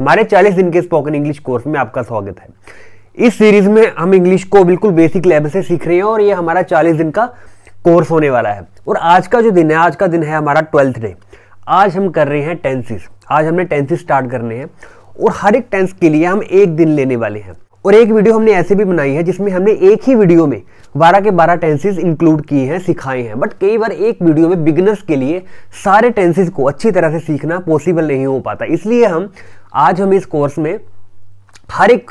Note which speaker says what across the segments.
Speaker 1: हमारे 40 दिन के स्पोकन इंग्लिश कोर्स में आपका स्वागत है इस सीरीज में हम इंग्लिश को बिल्कुल बेसिक लेवल से सीख रहे हैं और ये हमारा 40 दिन का कोर्स होने वाला है और आज का जो दिन है आज का दिन है हमारा ट्वेल्थ डे आज हम कर रहे हैं टेंसिस आज हमने टेंसिस स्टार्ट करने हैं और हर एक टेंस के लिए हम एक दिन लेने वाले हैं और एक वीडियो हमने ऐसे भी बनाई है जिसमें हमने एक ही वीडियो में बारह के बारह टेंसेज इंक्लूड किए हैं सिखाए हैं बट कई बार एक वीडियो में बिगनर्स के लिए सारे टेंसेज को अच्छी तरह से सीखना पॉसिबल नहीं हो पाता इसलिए हम आज हम इस कोर्स में हर एक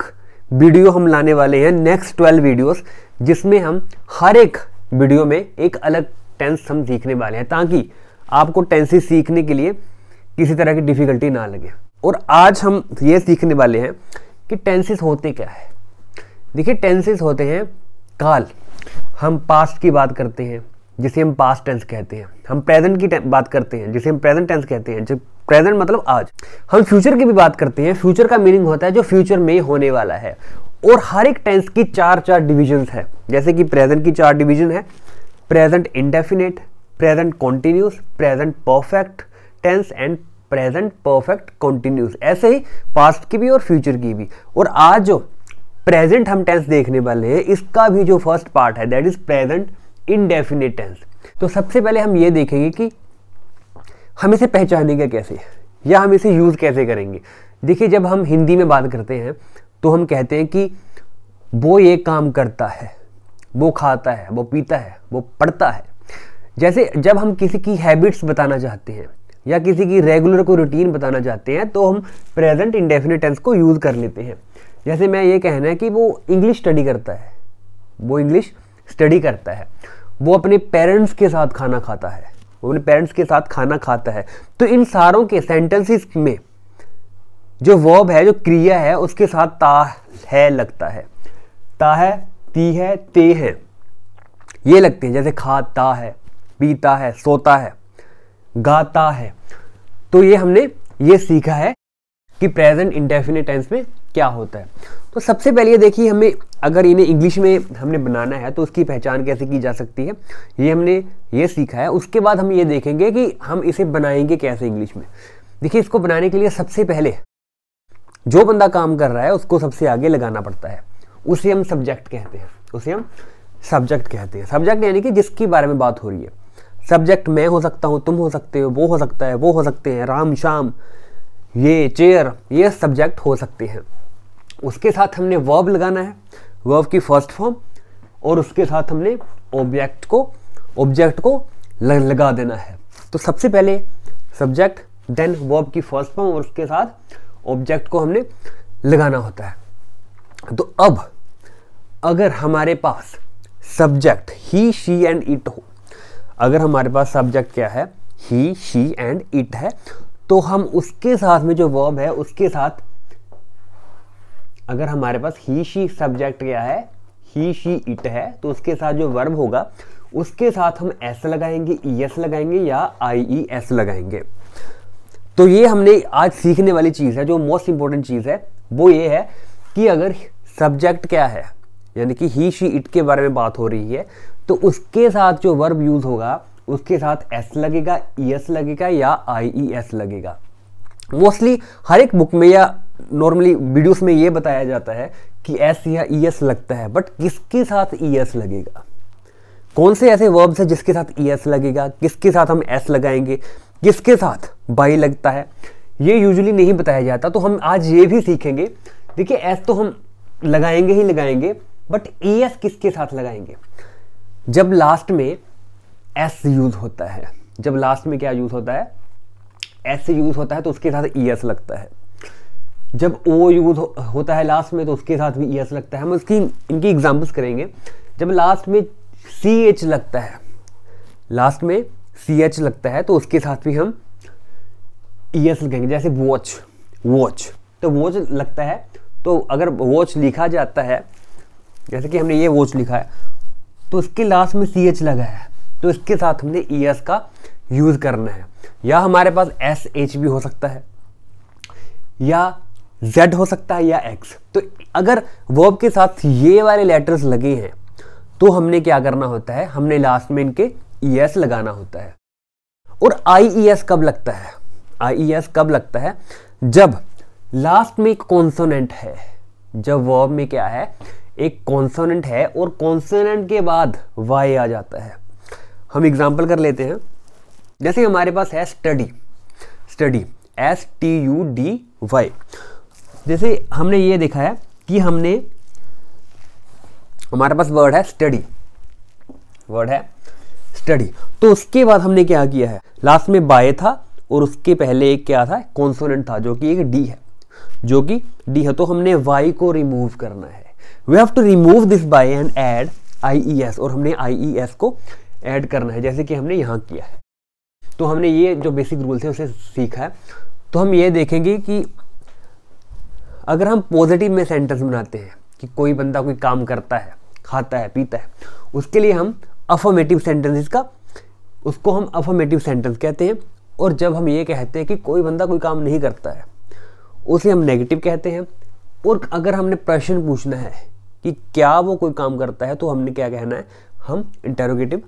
Speaker 1: वीडियो हम लाने वाले हैं नेक्स्ट ट्वेल्व वीडियोस जिसमें हम हर एक वीडियो में एक अलग टेंस हम सीखने वाले हैं ताकि आपको टेंसेस सीखने के लिए किसी तरह की डिफ़िकल्टी ना लगे और आज हम ये सीखने वाले हैं कि टेंसेस होते क्या है देखिए टेंसेस होते हैं काल हम पास्ट की बात करते हैं जिसे हम पास्ट टेंस कहते हैं हम प्रेजेंट की बात करते हैं जिसे हम प्रेजेंट टेंस कहते हैं जब प्रेजेंट मतलब आज हम फ्यूचर की भी बात करते हैं फ्यूचर का मीनिंग होता है जो फ्यूचर में होने वाला है और हर एक टेंस की चार चार डिविजन है जैसे कि प्रेजेंट की चार डिविजन है present indefinite present continuous present perfect tense and present perfect continuous ऐसे ही पास्ट की भी और फ्यूचर की भी और आज जो प्रेजेंट हम टेंस देखने वाले हैं इसका भी जो फर्स्ट पार्ट है that is present indefinite tense तो सबसे पहले हम ये देखेंगे कि हम इसे पहचानेंगे कैसे या हम इसे यूज़ कैसे करेंगे देखिए जब हम हिंदी में बात करते हैं तो हम कहते हैं कि वो ये काम करता है वो खाता है वो पीता है वो पढ़ता है जैसे जब हम किसी की हैबिट्स बताना चाहते हैं या किसी की रेगुलर को रूटीन बताना चाहते हैं तो हम प्रेजेंट इंडेफिनिट टेंस को यूज़ कर लेते हैं जैसे मैं ये कहना है कि वो इंग्लिश स्टडी करता है वो इंग्लिश स्टडी करता है वो अपने पेरेंट्स के साथ खाना खाता है वो अपने पेरेंट्स के साथ खाना खाता है तो इन सारों के सेंटेंसेस में जो वर्ब है जो क्रिया है उसके साथ ता है लगता है ता है ती है ते है ये लगते हैं जैसे खाता है पीता है सोता है गाता है तो ये हमने ये सीखा है कि प्रेजेंट इंडेफिनेट टेंस में क्या होता है तो सबसे पहले देखिए हमें अगर इन्हें इंग्लिश में हमने बनाना है तो उसकी पहचान कैसे की जा सकती है ये हमने ये सीखा है उसके बाद हम ये देखेंगे कि हम इसे बनाएंगे कैसे इंग्लिश में देखिए इसको बनाने के लिए सबसे पहले जो बंदा काम कर रहा है उसको सबसे आगे लगाना पड़ता है उसे हम सब्जेक्ट कहते हैं उसे हम सब्जेक्ट कहते हैं सब्जेक्ट यानी कि जिसके बारे में बात हो रही है सब्जेक्ट मैं हो सकता हूँ तुम हो सकते हो वो हो सकता है वो हो सकते हैं राम शाम ये चेयर ये सब्जेक्ट हो सकते हैं उसके साथ हमने वर्ब लगाना है वर्ब की फर्स्ट फॉर्म और उसके साथ हमने ऑब्जेक्ट को ऑब्जेक्ट को लगा देना है तो सबसे पहले सब्जेक्ट देन वर्ब की फर्स्ट फॉर्म और उसके साथ ऑब्जेक्ट को हमने लगाना होता है तो अब अगर हमारे पास subject he she and it हो अगर हमारे पास सब्जेक्ट क्या है ही शी एंड इट है तो हम उसके साथ में जो वर्ब है उसके साथ अगर हमारे पास ही शी सब्जेक्ट क्या है ही शी इट है तो उसके साथ जो वर्ब होगा उसके साथ हम एस लगाएंगे ई एस लगाएंगे या आई ई एस लगाएंगे तो ये हमने आज सीखने वाली चीज़ है जो मोस्ट इंपॉर्टेंट चीज़ है वो ये है कि अगर सब्जेक्ट क्या है यानी कि ही शी इट के बारे में बात हो रही है तो उसके साथ जो वर्ब यूज़ होगा उसके साथ एस लगेगा ई e एस लगेगा या आई ई एस लगेगा मोस्टली हर एक बुक में या नॉर्मली वीडियोस में ये बताया जाता है कि एस या ई e एस लगता है बट किसके साथ ई e एस लगेगा कौन से ऐसे वर्ब्स हैं जिसके साथ ई एस लगेगा किसके साथ हम एस लगाएंगे किसके साथ बाई लगता है ये यूजुअली नहीं बताया जाता तो हम आज ये भी सीखेंगे देखिए एस तो हम लगाएंगे ही लगाएंगे बट ई एस किसके साथ लगाएंगे जब लास्ट में एस यूज़ होता है जब लास्ट में क्या यूज़ होता है एस यूज़ होता है तो उसके साथ ई e एस लगता है जब ओ यूज हो, होता है लास्ट में तो उसके साथ भी ई e एस लगता है हम उसकी इनकी एग्जाम्पल्स करेंगे जब लास्ट में सी एच लगता है लास्ट में सी एच लगता है तो उसके साथ भी हम ई e एस लिखेंगे जैसे वॉच वॉच तो वॉच लगता है तो अगर वॉच लिखा जाता है जैसे कि हमने ये वॉच लिखा है तो उसके लास्ट में सी एच लगा है तो इसके साथ हमने ई e एस का यूज़ करना है या हमारे पास एस एच भी हो सकता है या जेड हो सकता है या एक्स तो अगर वर्ब के साथ ये वाले लेटर्स लगे हैं तो हमने क्या करना होता है हमने लास्ट में इनके ई e एस लगाना होता है और आई ई एस कब लगता है आई ई एस कब लगता है जब लास्ट में एक कॉन्सोनेंट है जब वर्ब में क्या है एक कॉन्सोनेंट है और कॉन्सोनेंट के बाद वाई आ जाता है हम एग्जाम्पल कर लेते हैं जैसे हमारे पास है study study S T U D Y जैसे हमने ये देखा है कि हमने हमारे पास वर्ड है स्टडी वर्ड है स्टडी तो उसके बाद हमने क्या किया है लास्ट में बाय था और उसके पहले एक क्या था कॉन्सोनेंट था जो कि एक डी है जो कि डी है तो हमने वाई को रिमूव करना है we have to remove this Y and add I E S और हमने आई ई एस को ऐड करना है जैसे कि हमने यहाँ किया है तो हमने ये जो बेसिक रूल्स हैं उसे सीखा है तो हम ये देखेंगे कि अगर हम पॉजिटिव में सेंटेंस बनाते हैं कि कोई बंदा कोई काम करता है खाता है पीता है उसके लिए हम अफॉर्मेटिव सेंटेंसेस का उसको हम अफॉर्मेटिव सेंटेंस कहते हैं और जब हम ये कहते हैं कि कोई बंदा कोई काम नहीं करता है उसे हम नेगेटिव कहते हैं और अगर हमने प्रश्न पूछना है कि क्या वो कोई काम करता है तो हमने क्या कहना है हम इंटेरोगेटिव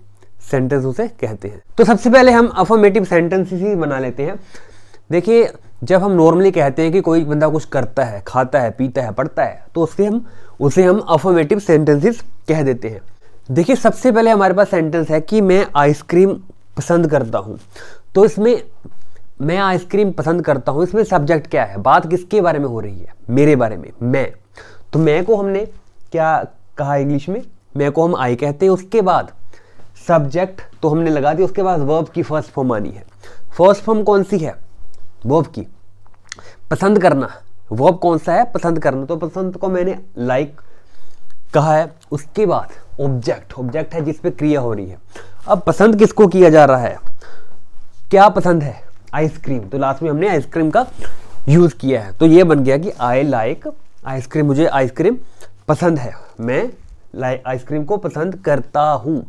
Speaker 1: सेंटेंस उसे कहते हैं तो सबसे पहले हम अफॉर्मेटिव सेंटेंसेस ही बना लेते हैं देखिए जब हम नॉर्मली कहते हैं कि कोई बंदा कुछ करता है खाता है पीता है पढ़ता है तो उससे हम उसे हम अफॉर्मेटिव सेंटेंसेस कह देते हैं देखिए सबसे पहले हमारे पास सेंटेंस है कि मैं आइसक्रीम पसंद करता हूँ तो इसमें मैं आइसक्रीम पसंद करता हूँ इसमें सब्जेक्ट क्या है बात किसके बारे में हो रही है मेरे बारे में मैं तो मैं को हमने क्या कहा इंग्लिश में मैं को हम आई कहते हैं उसके बाद सब्जेक्ट तो हमने लगा दिया उसके बाद वर्ब की फर्स्ट फॉर्म आनी है फर्स्ट फॉर्म कौन सी है वर्ब की पसंद करना वर्ब कौन सा है पसंद करना तो पसंद को मैंने लाइक like कहा है उसके बाद ऑब्जेक्ट ऑब्जेक्ट है जिसपे क्रिया हो रही है अब पसंद किसको किया जा रहा है क्या पसंद है आइसक्रीम तो लास्ट में हमने आइसक्रीम का यूज़ किया है तो ये बन गया कि आई लाइक आइसक्रीम मुझे आइसक्रीम पसंद है मैं लाइक आइसक्रीम को पसंद करता हूँ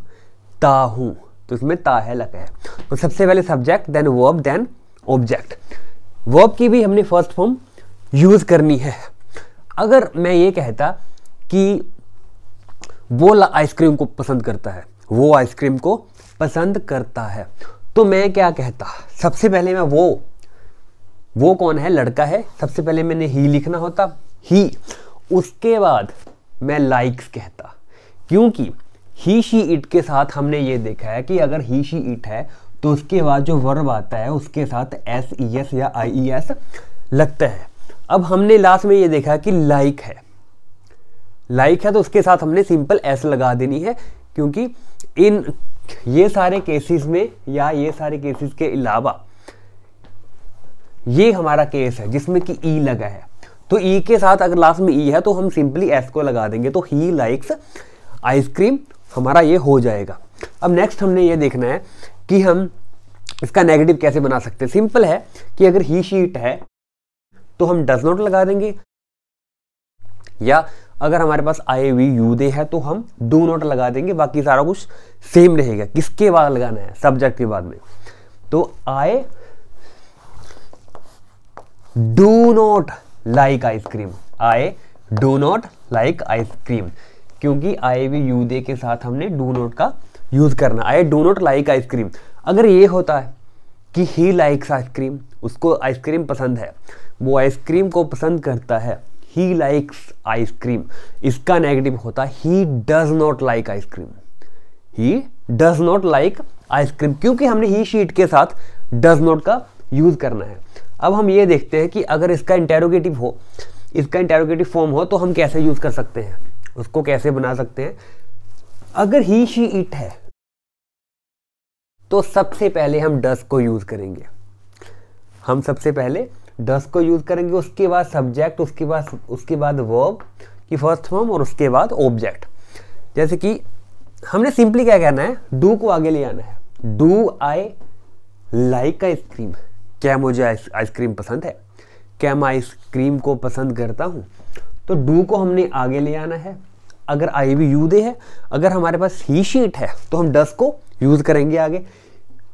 Speaker 1: ताहू तो इसमें ता है लक है तो सबसे पहले subject then verb then object verb की भी हमने फर्स्ट फॉर्म यूज़ करनी है अगर मैं ये कहता कि वो आइसक्रीम को पसंद करता है वो आइसक्रीम को पसंद करता है तो मैं क्या कहता सबसे पहले मैं वो वो कौन है लड़का है सबसे पहले मैंने ही लिखना होता ही उसके बाद मैं लाइक्स कहता क्योंकि ही शी इट के साथ हमने ये देखा है कि अगर ही शी इट है तो उसके बाद जो वर्ब आता है उसके साथ एस ई एस या आई ई एस लगता है अब हमने लास्ट में ये देखा कि लाइक है लाइक है तो उसके साथ हमने सिंपल एस लगा देनी है क्योंकि इन ये सारे केसेस में या ये सारे केसेस के अलावा ये हमारा केस है जिसमें कि ई e लगा है तो ई e के साथ अगर लास्ट में ई e है तो हम सिंपली एस को लगा देंगे तो ही लाइक्स आइसक्रीम हमारा ये हो जाएगा अब नेक्स्ट हमने ये देखना है कि हम इसका नेगेटिव कैसे बना सकते हैं सिंपल है कि अगर ही शीट है तो हम डज नॉट लगा देंगे या अगर हमारे पास आई वी यू दे है तो हम डू नॉट लगा देंगे बाकी सारा कुछ सेम रहेगा किसके बाद लगाना है सब्जेक्ट के बाद में तो I do not like ice cream I do not like ice cream क्योंकि आई वी यू दे के साथ हमने डू नोट का यूज़ करना I do not like ice cream अगर ये होता है कि ही लाइक्स आइसक्रीम उसको आइसक्रीम पसंद है वो आइसक्रीम को पसंद करता है ही लाइक्स आइसक्रीम इसका नेगेटिव होता है he does not like ice cream he does not like ice cream क्योंकि हमने ही शीट के साथ डज नॉट का यूज़ करना है अब हम ये देखते हैं कि अगर इसका इंटेरोगेटिव हो इसका इंटेरोगेटिव फॉर्म हो तो हम कैसे यूज़ कर सकते हैं उसको कैसे बना सकते हैं अगर ही शी इट है तो सबसे पहले हम डस को यूज़ करेंगे हम सबसे पहले डस को यूज़ करेंगे उसके बाद सब्जेक्ट उसके बाद उसके बाद वर्ब की फर्स्ट फॉर्म और उसके बाद ऑब्जेक्ट जैसे कि हमने सिंपली क्या कहना है डू को आगे ले आना है डू आई लाइक आइसक्रीम क्या मुझे आइसक्रीम पसंद है क्या मैं आइसक्रीम को पसंद करता हूँ तो डू को हमने आगे ले आना है अगर आई वी यू दे है अगर हमारे पास ही शीट है तो हम डस को यूज करेंगे आगे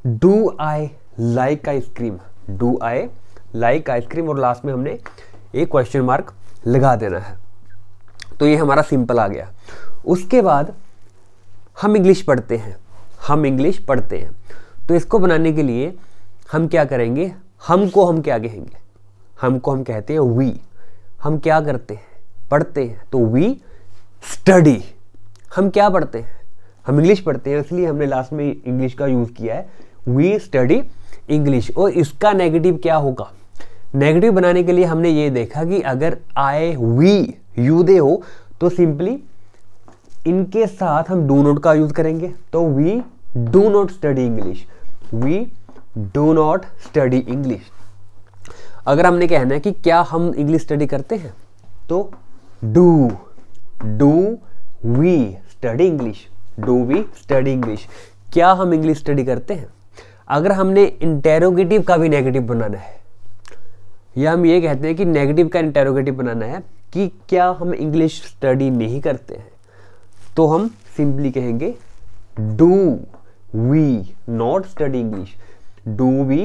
Speaker 1: do I like ice cream do I like ice cream और लास्ट में हमने एक क्वेश्चन मार्क लगा देना है तो ये हमारा सिंपल आ गया उसके बाद हम इंग्लिश पढ़ते हैं हम इंग्लिश पढ़ते हैं तो इसको बनाने के लिए हम क्या करेंगे हमको हम क्या कहेंगे हमको हम कहते हैं वी हम क्या करते हैं पढ़ते हैं तो वी स्टडी हम क्या पढ़ते हैं हम इंग्लिश पढ़ते हैं इसलिए हमने लास्ट में इंग्लिश का यूज़ किया है वी स्टडी इंग्लिश और इसका नेगेटिव क्या होगा नेगेटिव बनाने के लिए हमने ये देखा कि अगर आई वी यू दे हो तो सिंपली इनके साथ हम डू नोट का यूज़ करेंगे तो we do not study English we do not study English अगर हमने कहना है कि क्या हम इंग्लिश स्टडी करते हैं तो do do we study English do we study English क्या हम इंग्लिश स्टडी करते हैं अगर हमने इंटेरोगेटिव का भी नेगेटिव बनाना है या हम ये कहते हैं कि नेगेटिव का इंटेरोगेटिव बनाना है कि क्या हम इंग्लिश स्टडी नहीं करते हैं तो हम सिंपली कहेंगे do we not study English do we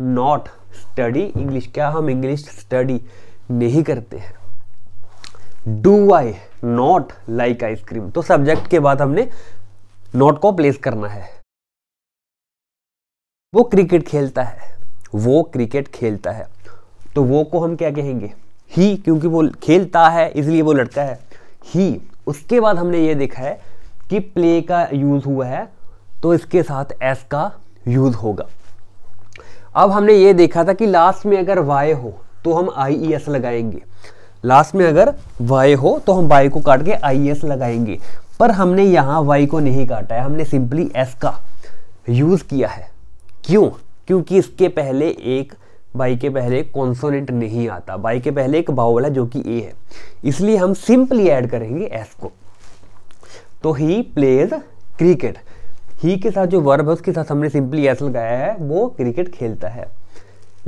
Speaker 1: not study English क्या हम इंग्लिश स्टडी नहीं करते हैं do I not like ice cream तो सब्जेक्ट के बाद हमने नॉट को प्लेस करना है वो क्रिकेट खेलता है वो क्रिकेट खेलता है तो वो को हम क्या कहेंगे ही क्योंकि वो खेलता है इसलिए वो लड़का है ही उसके बाद हमने ये देखा है कि प्ले का यूज़ हुआ है तो इसके साथ एस का यूज़ होगा अब हमने ये देखा था कि लास्ट में अगर वाई हो तो हम आई ई एस लगाएंगे लास्ट में अगर वाई हो तो हम वाई को काट के आई एस लगाएंगे पर हमने यहाँ वाई को नहीं काटा है हमने सिंपली एस का यूज़ किया है क्यों क्योंकि इसके पहले एक बाई के पहले कॉन्सोनेंट नहीं आता बाई के पहले एक बाउल है जो कि ए है इसलिए हम सिंपली ऐड करेंगे एस को तो ही प्लेज क्रिकेट ही के साथ जो वर्ब है उसके साथ हमने सिंपली एस लगाया है वो क्रिकेट खेलता है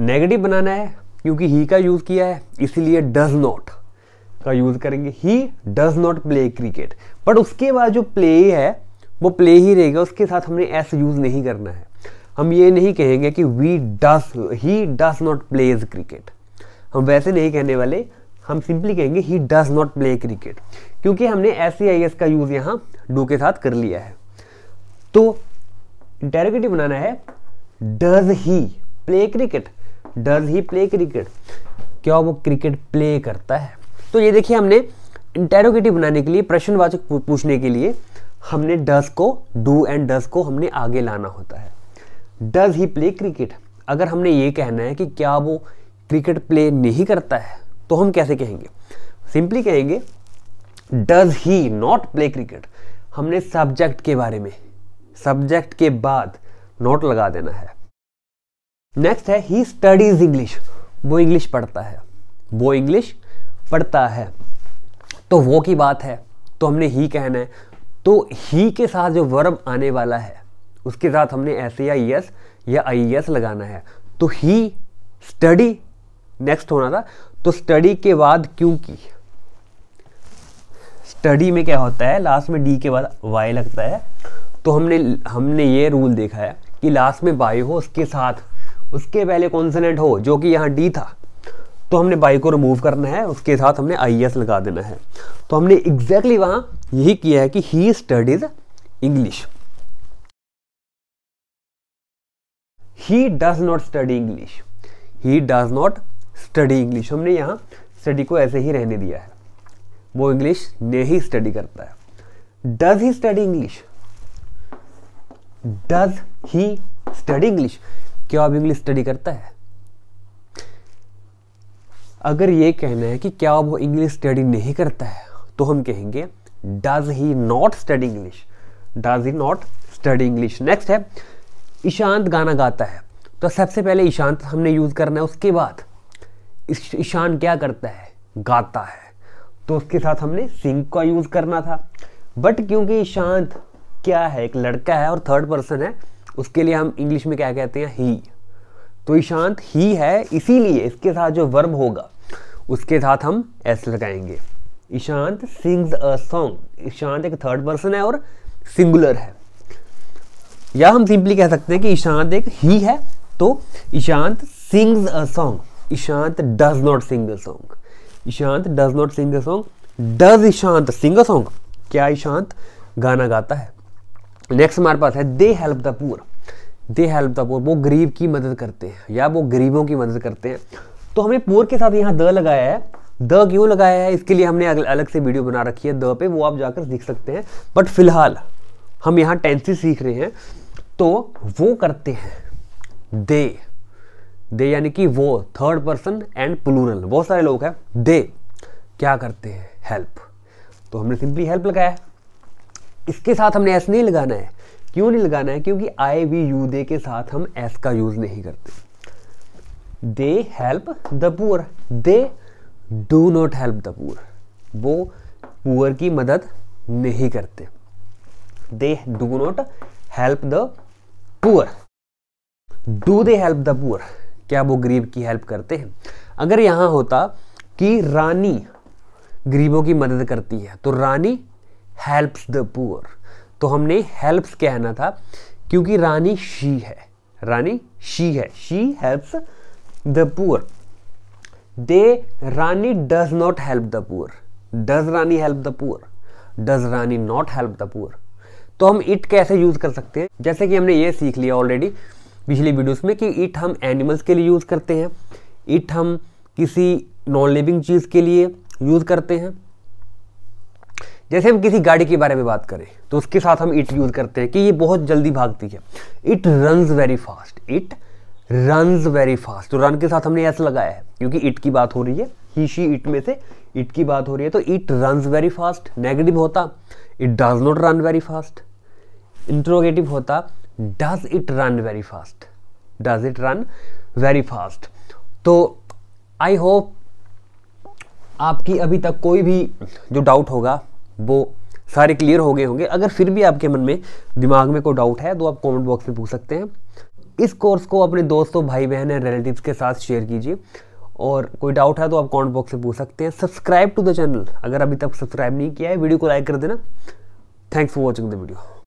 Speaker 1: नेगेटिव बनाना है क्योंकि ही का यूज़ किया है इसीलिए डज नॉट का यूज़ करेंगे he does not play cricket but उसके बाद जो प्ले है वो प्ले ही रहेगा उसके साथ हमने एस यूज़ नहीं करना है हम ये नहीं कहेंगे कि we does he does not plays cricket हम वैसे नहीं कहने वाले हम सिंपली कहेंगे he does not play cricket क्योंकि हमने एस सी आई एस का यूज़ यहां डू के साथ कर लिया है तो इंटेरोगेटिव बनाना है does he play cricket does he play cricket क्या वो क्रिकेट प्ले करता है तो ये देखिए हमने इंटेरोगेटिव बनाने के लिए प्रश्नवाचक पूछने के लिए हमने डज को डू एंड डज को हमने आगे लाना होता है डज ही प्ले क्रिकेट अगर हमने ये कहना है कि क्या वो क्रिकेट प्ले नहीं करता है तो हम कैसे कहेंगे सिंपली कहेंगे does he not play cricket हमने सब्जेक्ट के बारे में सब्जेक्ट के बाद नॉट लगा देना है नेक्स्ट है ही स्टडीज इंग्लिश वो इंग्लिश पढ़ता है वो इंग्लिश पढ़ता है तो वो की बात है तो हमने ही कहना है तो ही के साथ जो वर्ब आने वाला है उसके साथ हमने ऐसे या एस या आई एस लगाना है तो ही स्टडी नेक्स्ट होना था तो स्टडी के बाद क्योंकि स्टडी में क्या होता है लास्ट में डी के बाद वाई लगता है तो हमने हमने ये रूल देखा है कि लास्ट में वाई हो उसके साथ उसके पहले कॉन्सनेंट हो जो कि यहाँ डी था तो हमने बाई को रिमूव करना है उसके साथ हमने आई एस लगा देना है तो हमने एग्जैक्टली exactly वहाँ यही किया है कि he studies English He does not study English. He does not study English. हमने यहाँ study को ऐसे ही रहने दिया है वो English नहीं study करता है Does he study English? Does he study English? क्या अब इंग्लिश स्टडी करता है अगर ये कहना है कि क्या वो इंग्लिश स्टडी नहीं करता है तो हम कहेंगे does he not study English does he not study English next है ईशांत गाना गाता है तो सबसे पहले ईशांत हमने यूज़ करना है उसके बाद ईशान क्या करता है गाता है तो उसके साथ हमने सिंग का यूज़ करना था बट क्योंकि ईशांत क्या है एक लड़का है और थर्ड पर्सन है उसके लिए हम इंग्लिश में क्या कहते हैं ही तो ईशांत ही है इसीलिए इसके साथ जो वर्ब होगा उसके साथ हम एस लगाएंगे Ishant sings a song Ishant एक थर्ड पर्सन है और सिंगुलर है या हम सिंपली कह सकते हैं कि ईशांत एक ही है तो Ishant sings a song Ishant does not sing a song Ishant does not sing a song does Ishant sing a song क्या ईशांत गाना गाता है नेक्स्ट हमारे पास है they help the poor they help the poor वो गरीब की मदद करते हैं या वो गरीबों की मदद करते हैं तो हमने पुअर के साथ यहाँ द लगाया है द क्यों लगाया है इसके लिए हमने अलग से वीडियो बना रखी है द पे वो आप जाकर सीख सकते हैं बट फिलहाल हम यहाँ टेंसी सीख रहे हैं तो वो करते हैं दे दे यानी कि वो थर्ड पर्सन एंड प्लूरल बहुत सारे लोग हैं दे क्या करते हैं हेल्प तो हमने सिंपली हेल्प लगाया इसके साथ हमने एस नहीं लगाना है क्यों नहीं लगाना है क्योंकि आई वी यू दे के साथ हम एस का यूज़ नहीं करते they help the poor they do not help the poor वो पुअर की मदद नहीं करते they do not help the poor do they help the poor क्या वो गरीब की हेल्प करते हैं अगर यहां होता कि रानी गरीबों की मदद करती है तो रानी हेल्प्स द पुअर तो हमने हेल्प्स कहना था क्योंकि रानी शी है रानी शी है she helps the poor they Rani does not help the poor does Rani help the poor does Rani not help the poor तो हम इट कैसे यूज़ कर सकते हैं जैसे कि हमने ये सीख लिया ऑलरेडी पिछली वीडियोस में कि इट हम एनिमल्स के लिए यूज़ करते हैं इट हम किसी नॉन लिविंग चीज़ के लिए यूज़ करते हैं जैसे हम किसी गाड़ी के बारे में बात करें तो उसके साथ हम इट यूज़ करते हैं कि ये बहुत जल्दी भागती है it run very fast it run very fast तो रन के साथ हमने ऐसा लगाया है क्योंकि इट की बात हो रही है ही शी इट में से इट की बात हो रही है तो it run very fast negative होता it does not run very fast interrogative होता does it run very fast does it run very fast तो आई होप आपकी अभी तक कोई भी जो डाउट होगा वो सारे क्लियर हो गए होंगे अगर फिर भी आपके मन में दिमाग में कोई डाउट है तो आप कमेंट बॉक्स में पूछ सकते हैं इस कोर्स को अपने दोस्तों भाई बहन एंड रिलेटिव के साथ शेयर कीजिए और कोई डाउट है तो आप कमेंट बॉक्स में पूछ सकते हैं सब्सक्राइब टू द चैनल अगर अभी तक सब्सक्राइब नहीं किया है वीडियो को लाइक कर देना thanks for watching the video